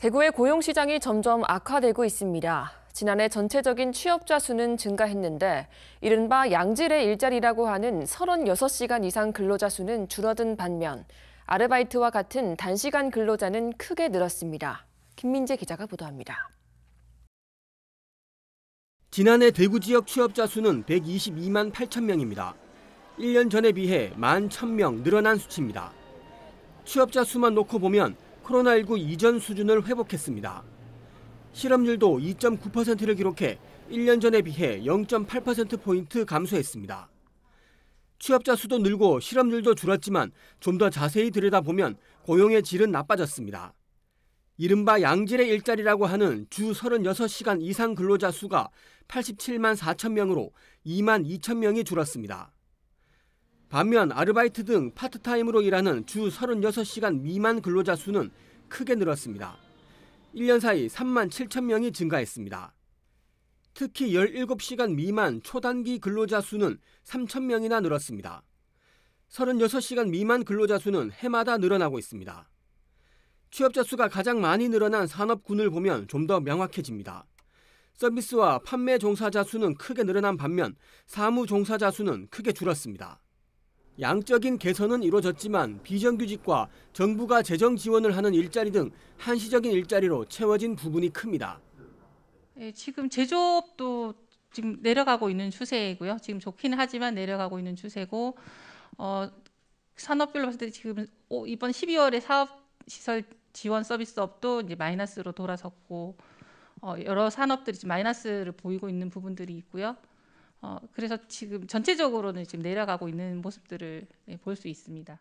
대구의 고용시장이 점점 악화되고 있습니다. 지난해 전체적인 취업자 수는 증가했는데 이른바 양질의 일자리라고 하는 36시간 이상 근로자 수는 줄어든 반면 아르바이트와 같은 단시간 근로자는 크게 늘었습니다. 김민재 기자가 보도합니다. 지난해 대구 지역 취업자 수는 122만 8천 명입니다. 1년 전에 비해 1만 1천 명 늘어난 수치입니다. 취업자 수만 놓고 보면 코로나19 이전 수준을 회복했습니다. 실업률도 2.9%를 기록해 1년 전에 비해 0.8%포인트 감소했습니다. 취업자 수도 늘고 실업률도 줄었지만 좀 더 자세히 들여다보면 고용의 질은 나빠졌습니다. 이른바 양질의 일자리라고 하는 주 36시간 이상 근로자 수가 87만 4천 명으로 2만 2천 명이 줄었습니다. 반면 아르바이트 등 파트타임으로 일하는 주 36시간 미만 근로자 수는 크게 늘었습니다. 1년 사이 3만 7천 명이 증가했습니다. 특히 17시간 미만 초단기 근로자 수는 3천 명이나 늘었습니다. 36시간 미만 근로자 수는 해마다 늘어나고 있습니다. 취업자 수가 가장 많이 늘어난 산업군을 보면 좀 더 명확해집니다. 서비스와 판매 종사자 수는 크게 늘어난 반면 사무 종사자 수는 크게 줄었습니다. 양적인 개선은 이루어졌지만 비정규직과 정부가 재정 지원을 하는 일자리 등 한시적인 일자리로 채워진 부분이 큽니다. 네, 지금 제조업도 지금 내려가고 있는 추세이고요. 지금 좋긴 하지만 내려가고 있는 추세고 어, 산업별로 봤을 때 지금 이번 12월에 사업시설 지원 서비스업도 이제 마이너스로 돌아섰고 어, 여러 산업들이 마이너스를 보이고 있는 부분들이 있고요. 어, 그래서 지금 전체적으로는 지금 내려가고 있는 모습들을 네, 볼수 있습니다.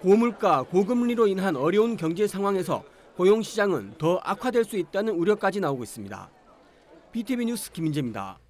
고물가, 고금리로 인한 어려운 경제 상황에서 고용 시장은 더 악화될 수 있다는 우려까지 나오고 있습니다. BTV 뉴스 김인재입니다.